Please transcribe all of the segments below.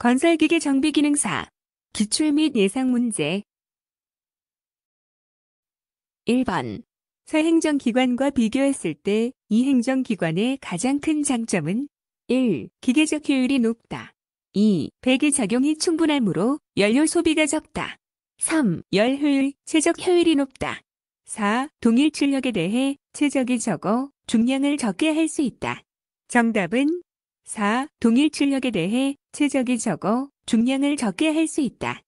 건설기계 정비 기능사 기출 및 예상 문제 1번 서 행정기관과 비교했을 때 이 행정기관의 가장 큰 장점은 1. 기계적 효율이 높다. 2. 배기 작용이 충분하므로 연료 소비가 적다. 3. 열 효율, 최적 효율이 높다. 4. 동일 출력에 대해 최적이 적어 중량을 적게 할 수 있다. 정답은 4. 동일 출력에 대해 체적이 적어 중량을 적게 할 수 있다.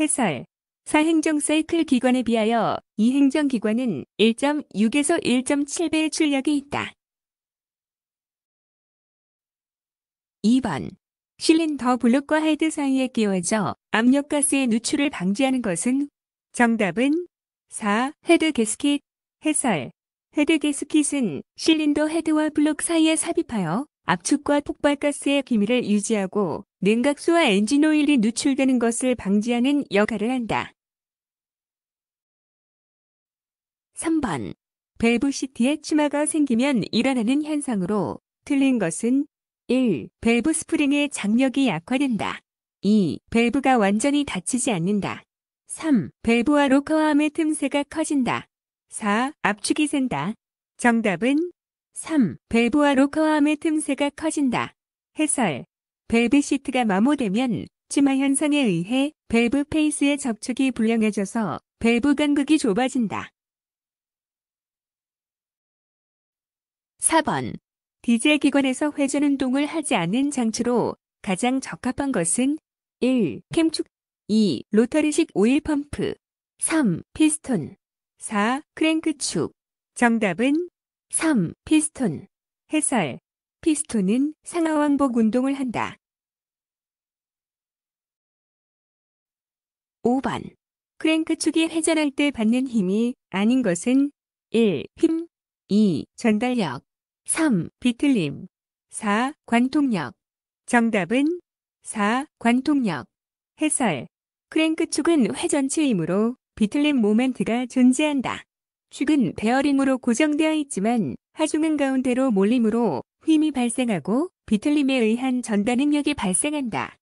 해설 사행정 사이클 기관에 비하여 이행정 기관은 1.6에서 1.7배의 출력이 있다. 2번 실린더 블록과 헤드 사이에 끼워져 압력가스의 누출을 방지하는 것은 정답은 4. 헤드 게스킷 해설 헤드 게스킷은 실린더 헤드와 블록 사이에 삽입하여 압축과 폭발가스의 기밀을 유지하고 냉각수와 엔진오일이 누출되는 것을 방지하는 역할을 한다. 3번. 밸브 시티에 치마가 생기면 일어나는 현상으로 틀린 것은 1. 밸브 스프링의 장력이 약화된다. 2. 밸브가 완전히 닫히지 않는다. 3. 밸브와 로커함의 틈새가 커진다. 4. 압축이 센다. 정답은 3. 밸브와 로커함의 틈새가 커진다. 해설 벨브 시트가 마모되면 치마 현상에 의해 벨브 페이스의 접촉이 불량해져서 벨브 간극이 좁아진다. 4번. 디젤 기관에서 회전 운동을 하지 않는 장치로 가장 적합한 것은 1. 캠축 2. 로터리식 오일 펌프 3. 피스톤 4. 크랭크축 정답은 3. 피스톤 해설 피스톤은 상하왕복 운동을 한다. 5번. 크랭크축이 회전할 때 받는 힘이 아닌 것은 1. 힘 2. 전달력 3. 비틀림 4. 관통력 정답은 4. 관통력 해설 크랭크축은 회전체이므로 비틀림 모멘트가 존재한다. 축은 베어링으로 고정되어 있지만 하중은 가운데로 몰림으로 힘이 발생하고 비틀림에 의한 전단 응력이 발생한다.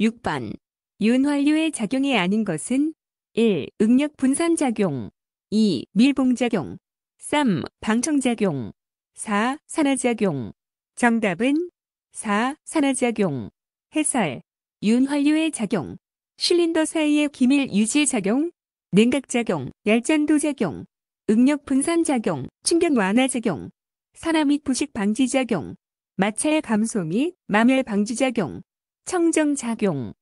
6번 윤활유의 작용이 아닌 것은 1. 응력 분산 작용 2. 밀봉 작용 3. 방청 작용 4. 산화 작용 정답은 4. 산화 작용 해설 윤활유의 작용 실린더 사이의 기밀 유지 작용 냉각 작용 열전도 작용 응력 분산 작용, 충격 완화 작용, 산화 및 부식 방지 작용, 마찰 감소 및 마멸 방지 작용, 청정 작용.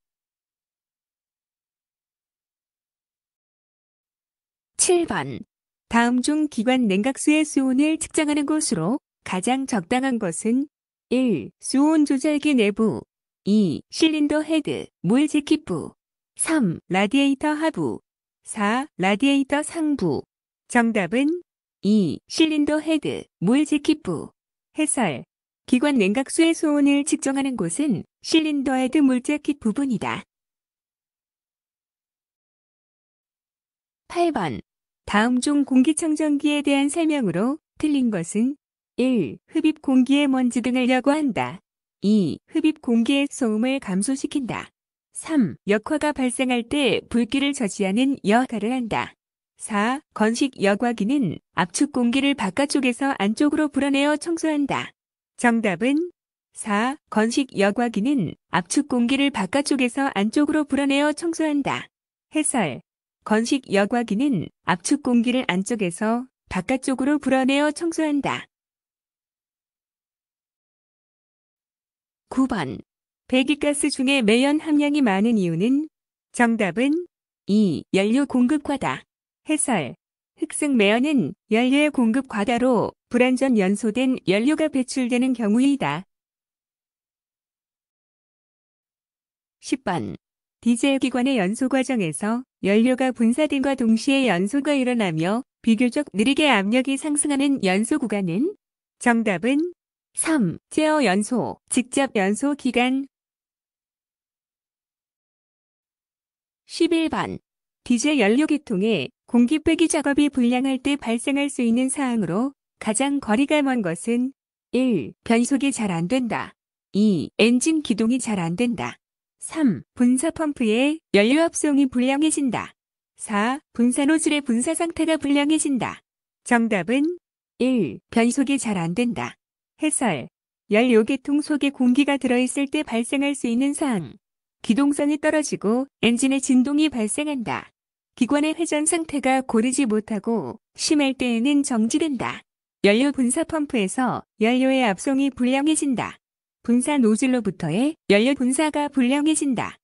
7번. 다음 중 기관 냉각수의 수온을 측정하는 곳으로 가장 적당한 것은 1. 수온 조절기 내부 2. 실린더 헤드, 물재킷부 3. 라디에이터 하부 4. 라디에이터 상부 정답은 2. 실린더 헤드, 물지키프. 해설. 기관 냉각수의 소온을 측정하는 곳은 실린더 헤드 물재킷 부분이다. 8번. 다음 중 공기청정기에 대한 설명으로 틀린 것은 1. 흡입 공기의 먼지 등을 여과한다. 2. 흡입 공기의 소음을 감소시킨다. 3. 역화가 발생할 때 불길을 저지하는 역할을 한다. 4. 건식 여과기는 압축 공기를 바깥쪽에서 안쪽으로 불어내어 청소한다. 정답은 4. 건식 여과기는 압축 공기를 바깥쪽에서 안쪽으로 불어내어 청소한다. 해설. 건식 여과기는 압축 공기를 안쪽에서 바깥쪽으로 불어내어 청소한다. 9번. 배기가스 중에 매연 함량이 많은 이유는 정답은 2. 연료 공급과다. 해설. 흑색 매연은 연료의 공급 과다로 불완전 연소된 연료가 배출되는 경우이다. 10번. 디젤 기관의 연소 과정에서 연료가 분사됨과 동시에 연소가 일어나며 비교적 느리게 압력이 상승하는 연소 구간은 정답은 3. 제어 연소, 직접 연소 기간 11번. 디젤 연료기통에 공기 빼기 작업이 불량할 때 발생할 수 있는 사항으로 가장 거리가 먼 것은 1. 변속이 잘 안 된다. 2. 엔진 기동이 잘 안 된다. 3. 분사 펌프의 연료 합성이 불량해진다. 4. 분사 노즐의 분사 상태가 불량해진다. 정답은 1. 변속이 잘 안 된다. 해설. 연료계통 속에 공기가 들어있을 때 발생할 수 있는 사항. 기동성이 떨어지고 엔진의 진동이 발생한다. 기관의 회전 상태가 고르지 못하고 심할 때에는 정지된다. 연료 분사 펌프에서 연료의 압송이 불량해진다. 분사 노즐로부터의 연료 분사가 불량해진다.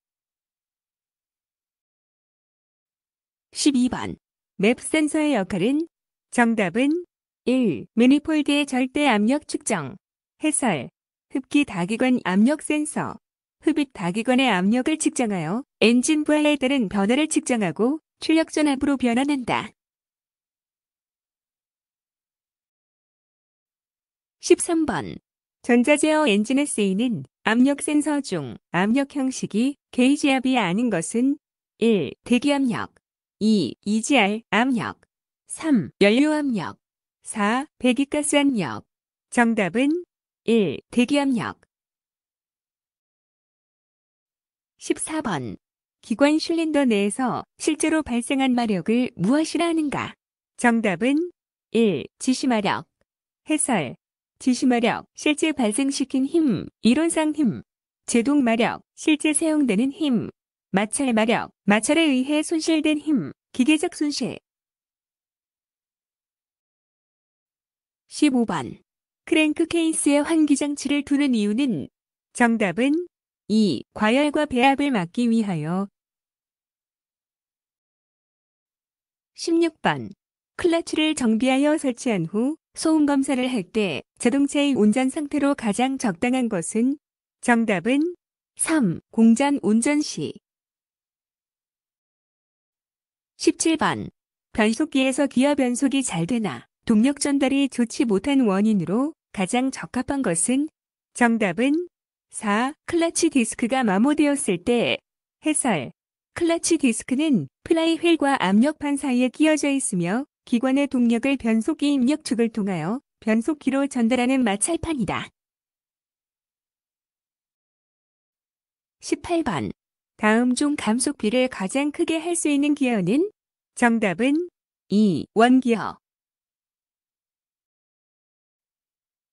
12번 맵 센서의 역할은 정답은 1. 미니폴드의 절대 압력 측정 해설 흡기 다기관 압력 센서 흡입 다기관의 압력을 측정하여 엔진 부하에 따른 변화를 측정하고 출력 전압으로 변환한다. 13번 전자제어 엔진에 쓰이는 압력 센서 중 압력 형식이 게이지압이 아닌 것은 1. 대기압력 2. EGR 압력 3. 연료압력 4. 배기가스 압력 정답은 1. 대기압력 14번 기관 실린더 내에서 실제로 발생한 마력을 무엇이라 하는가? 정답은 1. 지시마력 해설 지시마력, 실제 발생시킨 힘, 이론상 힘, 제동마력, 실제 사용되는 힘, 마찰마력, 마찰에 의해 손실된 힘, 기계적 손실. 15번. 크랭크 케이스에 환기장치를 두는 이유는 정답은 2. 과열과 배합을 막기 위하여 16번. 클러치를 정비하여 설치한 후 소음 검사를 할 때 자동차의 운전 상태로 가장 적당한 것은 정답은 3. 공전 운전 시 17번. 변속기에서 기어 변속이 잘 되나 동력 전달이 좋지 못한 원인으로 가장 적합한 것은 정답은 4. 클러치 디스크가 마모되었을 때 해설 클러치 디스크는 플라이 휠과 압력판 사이에 끼어져 있으며 기관의 동력을 변속기 입력축을 통하여 변속기로 전달하는 마찰판이다. 18번 다음 중 감속비를 가장 크게 할 수 있는 기어는? 정답은 2. 원기어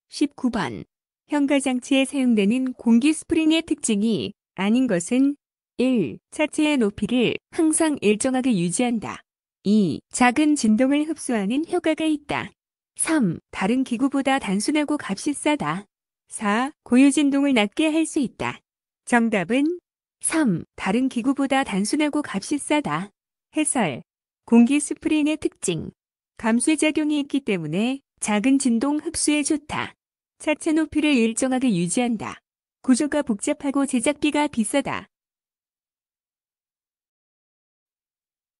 19번 현가장치에 사용되는 공기 스프링의 특징이 아닌 것은 1. 차체의 높이를 항상 일정하게 유지한다. 2. 작은 진동을 흡수하는 효과가 있다. 3. 다른 기구보다 단순하고 값이 싸다. 4. 고유진동을 낮게 할 수 있다. 정답은 3. 다른 기구보다 단순하고 값이 싸다. 해설. 공기 스프링의 특징. 감쇄작용이 있기 때문에 작은 진동 흡수에 좋다. 차체 높이를 일정하게 유지한다. 구조가 복잡하고 제작비가 비싸다.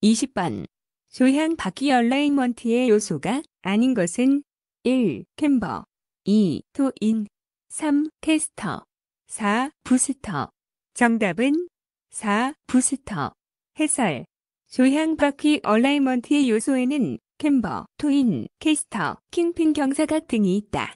20번. 조향 바퀴 얼라인먼트의 요소가 아닌 것은 1. 캠버 2. 토인 3. 캐스터 4. 부스터 정답은 4. 부스터 해설 조향 바퀴 얼라인먼트의 요소에는 캠버, 토인, 캐스터, 킹핀 경사각 등이 있다.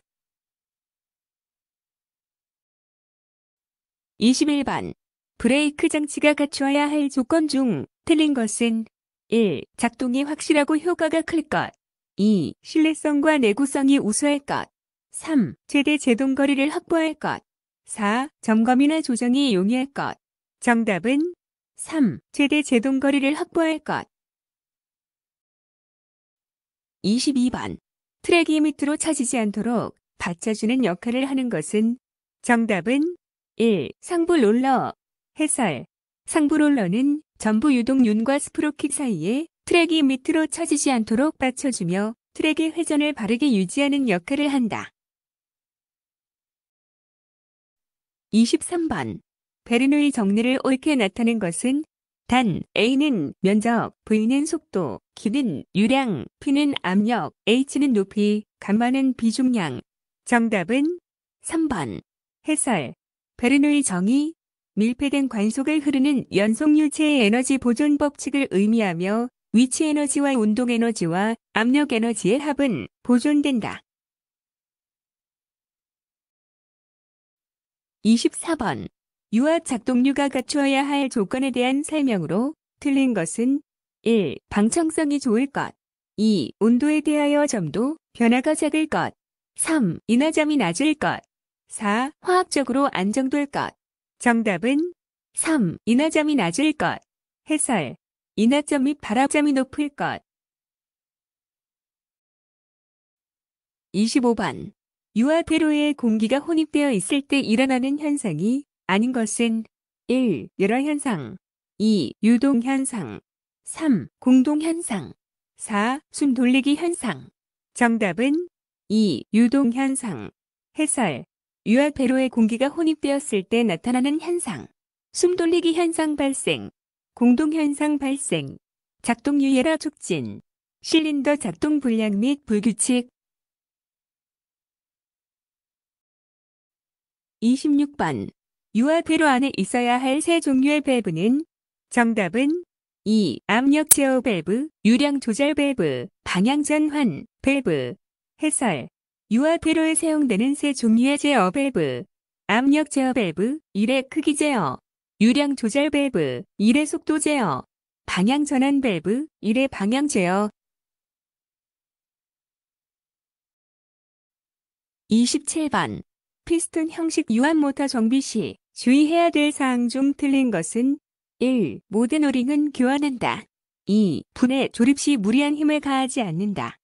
21번 브레이크 장치가 갖추어야 할 조건 중 틀린 것은 1. 작동이 확실하고 효과가 클 것. 2. 신뢰성과 내구성이 우수할 것. 3. 최대 제동거리를 확보할 것. 4. 점검이나 조정이 용이할 것. 정답은 3. 최대 제동거리를 확보할 것. 22번. 트랙이 밑으로 차지지 않도록 받쳐주는 역할을 하는 것은 정답은 1. 상부 롤러 해설 상부롤러는 전부 유동윤과 스프로킥 사이에 트랙이 밑으로 처지지 않도록 받쳐주며 트랙의 회전을 바르게 유지하는 역할을 한다. 23번 베르누이 정리를 옳게 나타낸 것은 단 A는 면적, V는 속도, Q는 유량, P는 압력, H는 높이, 감마는 비중량. 정답은 3번 해설 베르누이 정의 밀폐된 관속을 흐르는 연속 유체의 에너지 보존 법칙을 의미하며 위치 에너지와 운동 에너지와 압력 에너지의 합은 보존된다. 24번 유압 작동류가 갖추어야 할 조건에 대한 설명으로 틀린 것은 1. 방청성이 좋을 것 2. 온도에 대하여 점도 변화가 작을 것 3. 인화점이 낮을 것 4. 화학적으로 안정될 것 정답은 3. 인하점이 낮을 것. 해설. 인하점 이 발화점이 높을 것. 25번. 유아 대로에 공기가 혼입되어 있을 때 일어나는 현상이 아닌 것은 1. 열화 현상 2. 유동 현상 3. 공동 현상 4. 숨 돌리기 현상 정답은 2. 유동 현상 해설 유알 배로에 공기가 혼입되었을 때 나타나는 현상, 숨돌리기 현상 발생, 공동현상 발생, 작동 유예라 촉진, 실린더 작동 불량 및 불규칙. 26번 유아 배로 안에 있어야 할 세 종류의 밸브는 정답은 2. 압력 제어 밸브, 유량 조절 밸브, 방향 전환 밸브. 해설 유아폐로에 사용되는 세 종류의 제어 밸브 압력 제어 밸브 1의 크기 제어 유량 조절 밸브 1의 속도 제어 방향 전환 밸브 1의 방향 제어 27번 피스톤 형식 유한 모터 정비 시 주의해야 될 사항 중 틀린 것은 1. 모든 오링은 교환한다. 2. 분해 조립 시 무리한 힘을 가하지 않는다.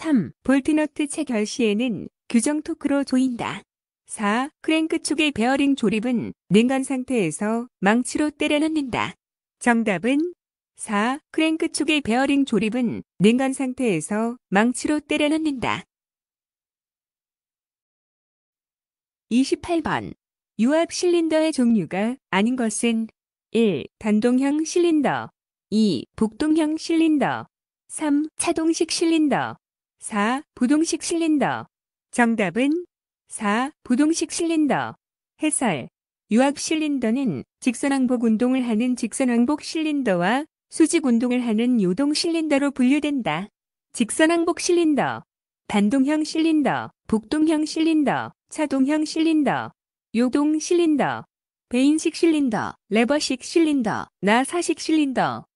3. 볼트너트 체결 시에는 규정 토크로 조인다. 4. 크랭크축의 베어링 조립은 냉간 상태에서 망치로 때려넣는다. 정답은 4. 크랭크축의 베어링 조립은 냉간 상태에서 망치로 때려넣는다. 28번. 유압 실린더의 종류가 아닌 것은 1. 단동형 실린더 2. 북동형 실린더 3. 차동식 실린더 4. 부동식 실린더. 정답은 4. 부동식 실린더. 해설. 유압 실린더는 직선항복 운동을 하는 직선항복 실린더와 수직 운동을 하는 요동 실린더로 분류된다. 직선항복 실린더, 반동형 실린더, 복동형 실린더, 차동형 실린더, 요동 실린더, 베인식 실린더, 레버식 실린더, 나사식 실린더.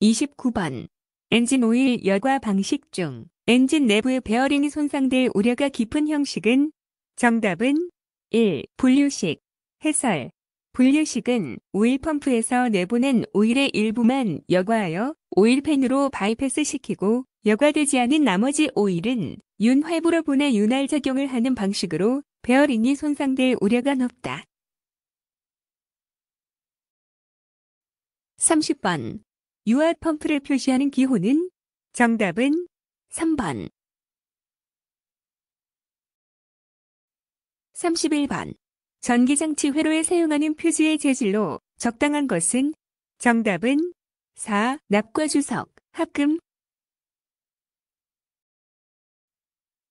29번 엔진 오일 여과 방식 중 엔진 내부의 베어링이 손상될 우려가 깊은 형식은 정답은 1. 분류식 해설 분류식은 오일 펌프에서 내보낸 오일의 일부만 여과하여 오일팬으로 바이패스시키고 여과되지 않은 나머지 오일은 윤활부로 보내 윤활 작용을 하는 방식으로 베어링이 손상될 우려가 높다. 30번 유아 펌프를 표시하는 기호는 정답은 3번 31번 전기장치 회로에 사용하는 표지의 재질로 적당한 것은 정답은 4. 납과 주석, 합금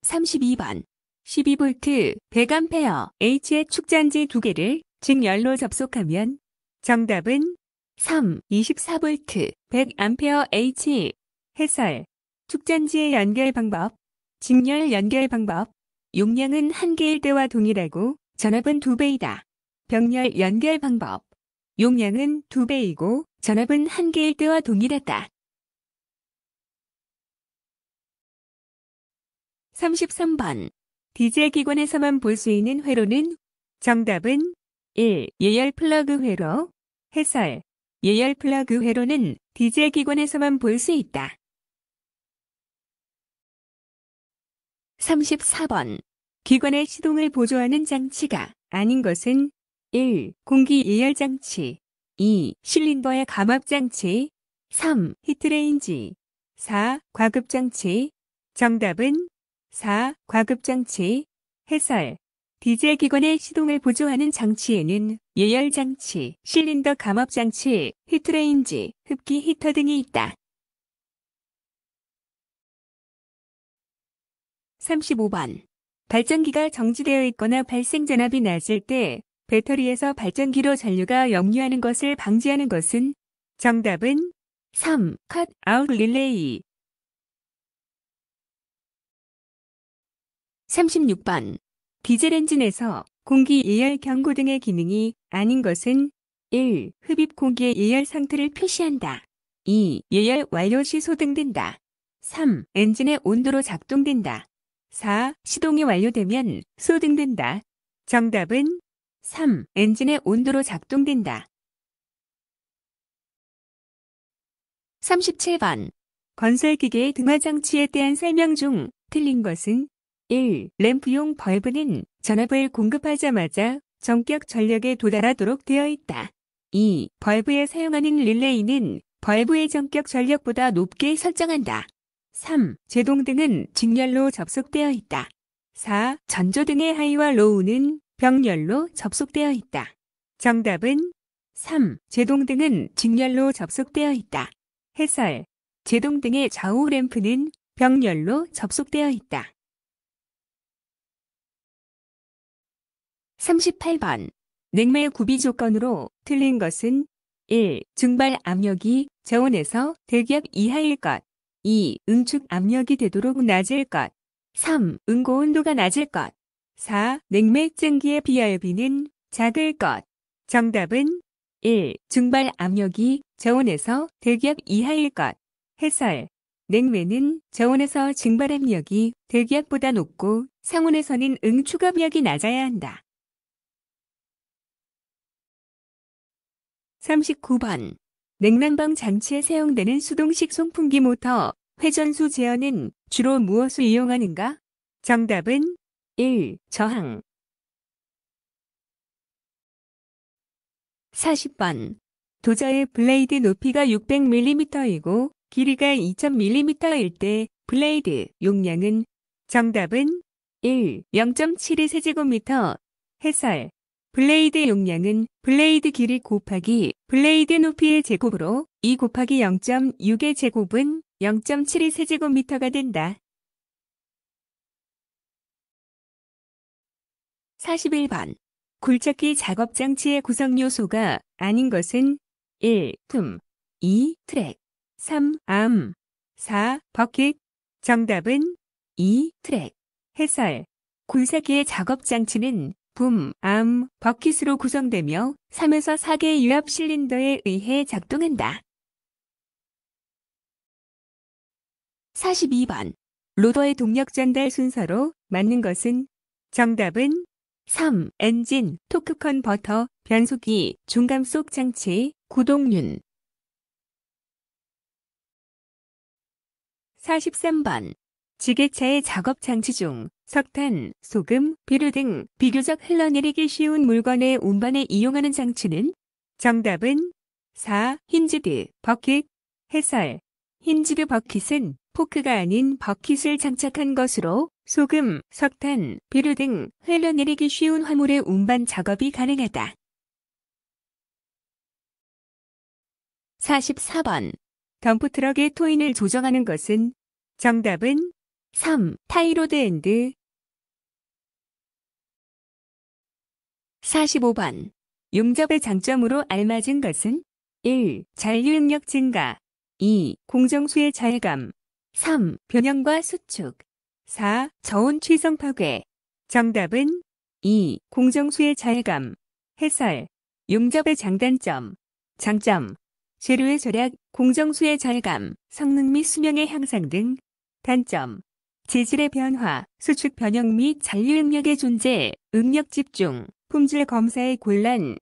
32번 12V 100A H의 축전지 두 개를 직열로 접속하면 정답은 3. 24V 100Ah 해설 축전지의 연결 방법 직렬 연결 방법 용량은 한개일 때와 동일하고 전압은 두배이다 병렬 연결 방법 용량은 두배이고 전압은 한개일 때와 동일하다. 33번 디젤 기관에서만 볼 수 있는 회로는 정답은 1. 예열 플러그 회로 해설 예열 플러그 회로는 디젤 기관에서만 볼 수 있다. 34번. 기관의 시동을 보조하는 장치가 아닌 것은 1. 공기 예열 장치 2. 실린더의 감압 장치 3. 히트레인지 4. 과급 장치 정답은 4. 과급 장치 해설 디젤 기관의 시동을 보조하는 장치에는 예열 장치, 실린더 감압 장치, 히트레인지, 흡기 히터 등이 있다. 35번. 발전기가 정지되어 있거나 발생 전압이 낮을 때 배터리에서 발전기로 전류가 역류하는 것을 방지하는 것은 정답은 3. 컷아웃 릴레이 36번. 디젤 엔진에서 공기 예열 경고 등의 기능이 아닌 것은 1. 흡입 공기의 예열 상태를 표시한다. 2. 예열 완료 시 소등된다. 3. 엔진의 온도로 작동된다. 4. 시동이 완료되면 소등된다. 정답은 3. 엔진의 온도로 작동된다. 37번. 건설기계의 등화장치에 대한 설명 중 틀린 것은 1. 램프용 벌브는 전압을 공급하자마자 전격 전력에 도달하도록 되어 있다. 2. 벌브에 사용하는 릴레이는 벌브의 전격 전력보다 높게 설정한다. 3. 제동 등은 직렬로 접속되어 있다. 4. 전조 등의 하이와 로우는 병렬로 접속되어 있다. 정답은 3. 제동 등은 직렬로 접속되어 있다. 해설 제동 등의 좌우 램프는 병렬로 접속되어 있다. 38번. 냉매 구비 조건으로 틀린 것은 1. 증발 압력이 저온에서 대기압 이하일 것. 2. 응축 압력이 되도록 낮을 것. 3. 응고 온도가 낮을 것. 4. 냉매 증기의 비열비는 작을 것. 정답은 1. 증발 압력이 저온에서 대기압 이하일 것. 해설. 냉매는 저온에서 증발 압력이 대기압보다 높고 상온에서는 응축압력이 낮아야 한다. 39번 냉난방 장치에 사용되는 수동식 송풍기 모터 회전수 제어는 주로 무엇을 이용하는가? 정답은 1. 저항 40번 도자의 블레이드 높이가 600mm이고 길이가 2000mm일 때 블레이드 용량은 정답은 1. 0.72세제곱미터 해설 블레이드 용량은 블레이드 길이 곱하기 블레이드 높이의 제곱으로 2 곱하기 0.6의 제곱은 0.72세제곱미터가 된다. 41번 굴착기 작업 장치의 구성 요소가 아닌 것은 1. 틈 2. 트랙 3. 암 4. 버킷 정답은 2. 트랙 해설 굴삭기의 작업 장치는 부품, 암, 버킷으로 구성되며 3에서 4개의 유압 실린더에 의해 작동한다. 42번 로더의 동력 전달 순서로 맞는 것은 정답은 3. 엔진, 토크컨 버터, 변속기, 중감속 장치, 구동륜 43번 지게차의 작업 장치 중 석탄, 소금, 비료 등 비교적 흘러내리기 쉬운 물건의 운반에 이용하는 장치는 정답은 4. 힌지드, 버킷, 해설. 힌지드 버킷은 포크가 아닌 버킷을 장착한 것으로 소금, 석탄, 비료 등 흘러내리기 쉬운 화물의 운반 작업이 가능하다. 44번. 덤프트럭의 토인을 조정하는 것은 정답은 3. 타이로드 앤드 45번. 용접의 장점으로 알맞은 것은 1. 잔류응력 증가 2. 공정수의 자해감 3. 변형과 수축 4. 저온 취성 파괴 정답은 2. 공정수의 자해감 해설 용접의 장단점 장점 재료의 절약, 공정수의 자해감, 성능 및 수명의 향상 등 단점 재질의 변화, 수축 변형 및 잔류 응력의 존재, 응력 집중 품질 검사의 곤란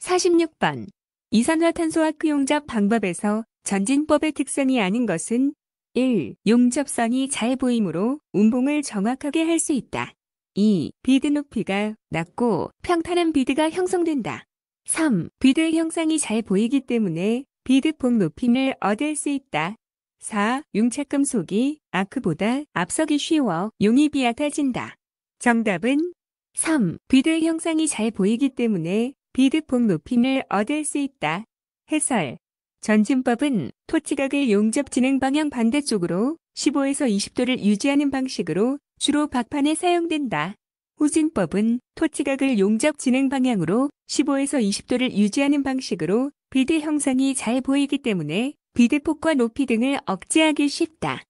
46번 이산화탄소 화크 용접 방법에서 전진법의 특성이 아닌 것은 1. 용접선이 잘 보이므로 운봉을 정확하게 할 수 있다. 2. 비드 높이가 낮고 평탄한 비드가 형성된다. 3. 비드 의 형상이 잘 보이기 때문에 비드 폭 높임을 얻을 수 있다. 4. 융착금속이 아크보다 앞서기 쉬워 용이비아 타진다. 정답은 3. 비드 형상이 잘 보이기 때문에 비드폭 높임을 얻을 수 있다. 해설 전진법은 토치각을 용접 진행 방향 반대쪽으로 15에서 20도를 유지하는 방식으로 주로 박판에 사용된다. 후진법은 토치각을 용접 진행 방향으로 15에서 20도를 유지하는 방식으로 비드 형상이 잘 보이기 때문에 비대폭과 높이 등을 억제하기 쉽다.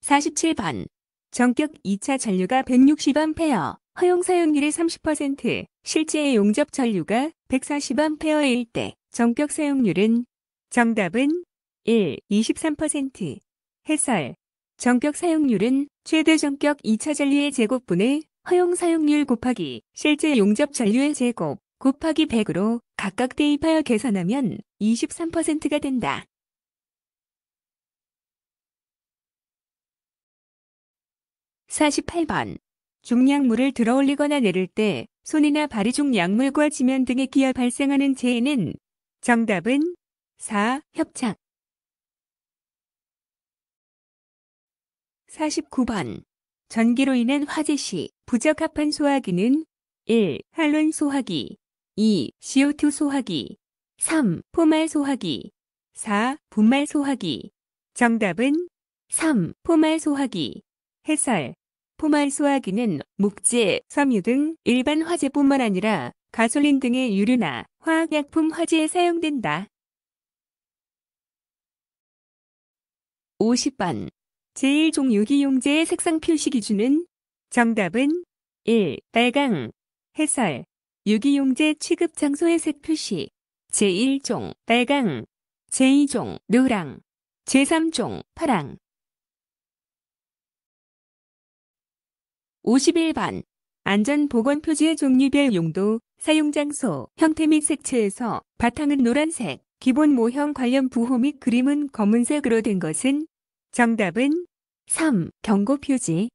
47번. 정격 2차 전류가 1 6 0어 허용 사용률이 30%, 실제의 용접 전류가 1 4 0어일때정격 사용률은 정답은 1. 23% 해설 전격 사용률은 최대 정격 2차 전류의 제곱분의 허용 사용률 곱하기 실제 용접 전류의 제곱 곱하기 100으로 각각 대입하여 계산하면 23%가 된다. 4 8번중량물을 들어올리거나 내릴 때 손이나 발이 중약물과 지면 등에 기어 발생하는 재해는 정답은 4. 협착. 사십번 전기로 인한 화재 시 부적합한 소화기는 1. 할론 소화기 2. CO2 소화기 3. 포말 소화기 4. 분말 소화기 정답은 3. 포말 소화기 해설 포말 소화기는 목재, 섬유 등 일반 화재뿐만 아니라 가솔린 등의 유류나 화학약품 화재에 사용된다. 50번 제1종 유기용제의 색상 표시 기준은 정답은 1. 빨강 해설 유기용제 취급 장소의 색 표시 제1종 빨강 제2종 노랑 제3종 파랑 51번 안전보건표지의 종류별 용도, 사용장소, 형태 및 색채에서 바탕은 노란색, 기본 모형 관련 부호 및 그림은 검은색으로 된 것은 정답은 3. 경고표지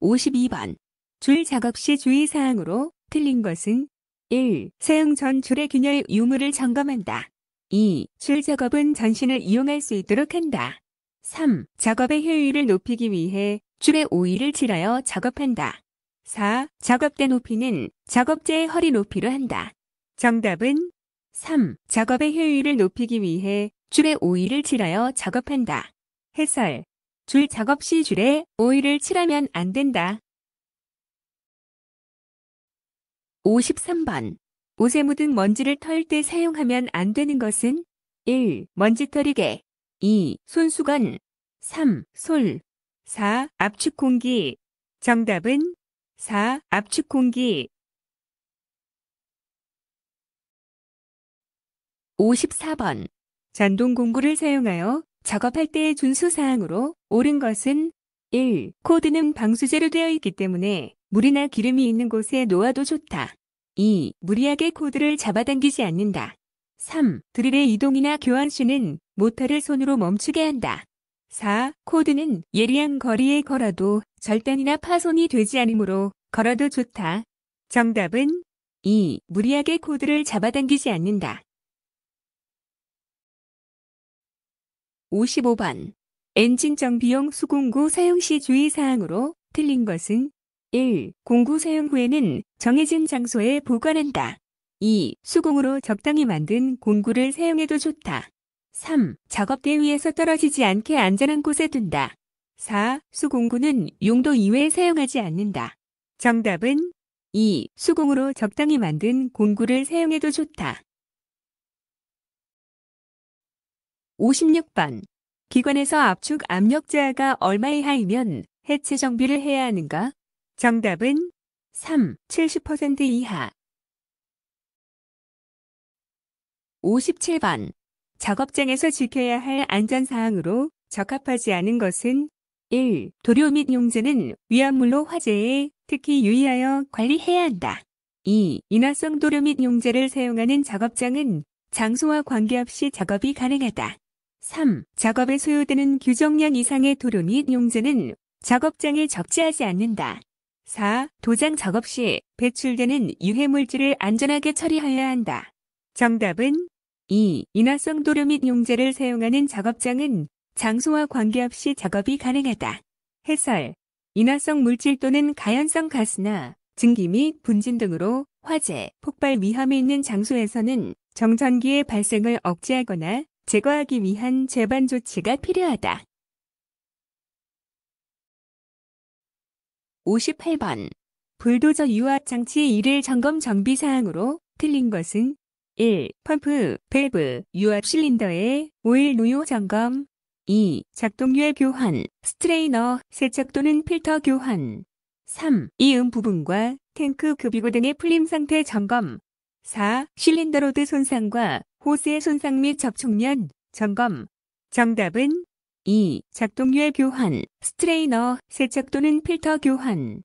52번. 줄 작업 시 주의사항으로 틀린 것은 1. 사용 전 줄의 균열 유무를 점검한다. 2. 줄 작업은 전신을 이용할 수 있도록 한다. 3. 작업의 효율을 높이기 위해 줄의 오일을 칠하여 작업한다. 4. 작업대 높이는 작업재의 허리 높이로 한다. 정답은 3. 작업의 효율을 높이기 위해 줄의 오일을 칠하여 작업한다. 해설 줄 작업 시 줄에 오일을 칠하면 안 된다. 53번. 옷에 묻은 먼지를 털 때 사용하면 안 되는 것은 1. 먼지털이개 2. 손수건 3. 솔 4. 압축공기 정답은 4. 압축공기 54번. 잔동공구를 사용하여 작업할 때의 준수사항으로 옳은 것은 1. 코드는 방수제로 되어 있기 때문에 물이나 기름이 있는 곳에 놓아도 좋다. 2. 무리하게 코드를 잡아당기지 않는다. 3. 드릴의 이동이나 교환 시는 모터를 손으로 멈추게 한다. 4. 코드는 예리한 거리에 걸어도 절단이나 파손이 되지 않으므로 걸어도 좋다. 정답은 2. 무리하게 코드를 잡아당기지 않는다. 55번 엔진 정비용 수공구 사용 시 주의사항으로 틀린 것은 1. 공구 사용 후에는 정해진 장소에 보관한다. 2. 수공으로 적당히 만든 공구를 사용해도 좋다. 3. 작업대 위에서 떨어지지 않게 안전한 곳에 둔다. 4. 수공구는 용도 이외에 사용하지 않는다. 정답은 2. 수공으로 적당히 만든 공구를 사용해도 좋다. 56번. 기관에서 압축 압력자가 얼마 이하이면 해체 정비를 해야 하는가? 정답은 3. 70% 이하. 57번. 작업장에서 지켜야 할 안전사항으로 적합하지 않은 것은 1. 도료 및 용제는 위험물로 화재에 특히 유의하여 관리해야 한다. 2. 인화성 도료 및 용제를 사용하는 작업장은 장소와 관계없이 작업이 가능하다. 3. 작업에 소요되는 규정량 이상의 도료 및 용제는 작업장에 적재하지 않는다. 4. 도장 작업 시 배출되는 유해물질을 안전하게 처리해야 한다. 정답은 2. 인화성 도료 및 용제를 사용하는 작업장은 장소와 관계없이 작업이 가능하다. 해설. 인화성 물질 또는 가연성 가스나 증기 및 분진 등으로 화재, 폭발 위험이 있는 장소에서는 정전기의 발생을 억제하거나 제거하기 위한 재반 조치가 필요하다. 58번 불도저 유압 장치1일 점검 정비 사항으로 틀린 것은 1. 펌프, 밸브, 유압 실린더의 오일 노요 점검 2. 작동유의 교환, 스트레이너, 세척 또는 필터 교환 3. 이음 부분과 탱크 급유구 등의 풀림 상태 점검 4. 실린더로드 손상과 호스의 손상 및 접촉면, 점검. 정답은 2. 작동의 교환, 스트레이너, 세척 또는 필터 교환.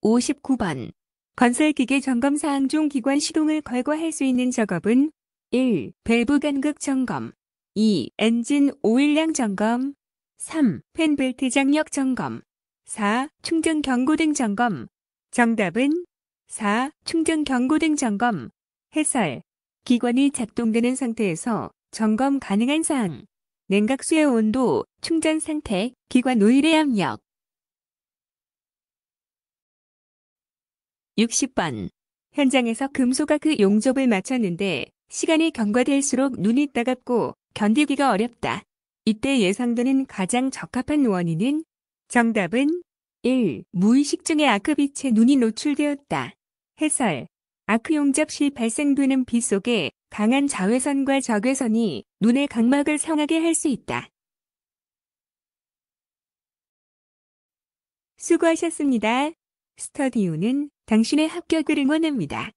59번. 건설기계 점검 사항 중 기관 시동을 걸고 할수 있는 작업은 1. 밸브 간극 점검 2. 엔진 오일량 점검 3. 팬 벨트 장력 점검 4. 충전 경고등 점검 정답은 4. 충전 경고등 점검, 해설, 기관이 작동되는 상태에서 점검 가능한 사항, 냉각수의 온도, 충전 상태, 기관 오일의 압력. 60번. 현장에서 금소가 그 용접을 마쳤는데 시간이 경과될수록 눈이 따갑고 견디기가 어렵다. 이때 예상되는 가장 적합한 원인은 정답은 1. 무의식 중에 아크빛에 눈이 노출되었다. 해설. 아크용접 시 발생되는 비 속에 강한 자외선과 적외선이 눈의 각막을 상하게 할 수 있다. 수고하셨습니다. 스터디오는 당신의 합격을 응원합니다.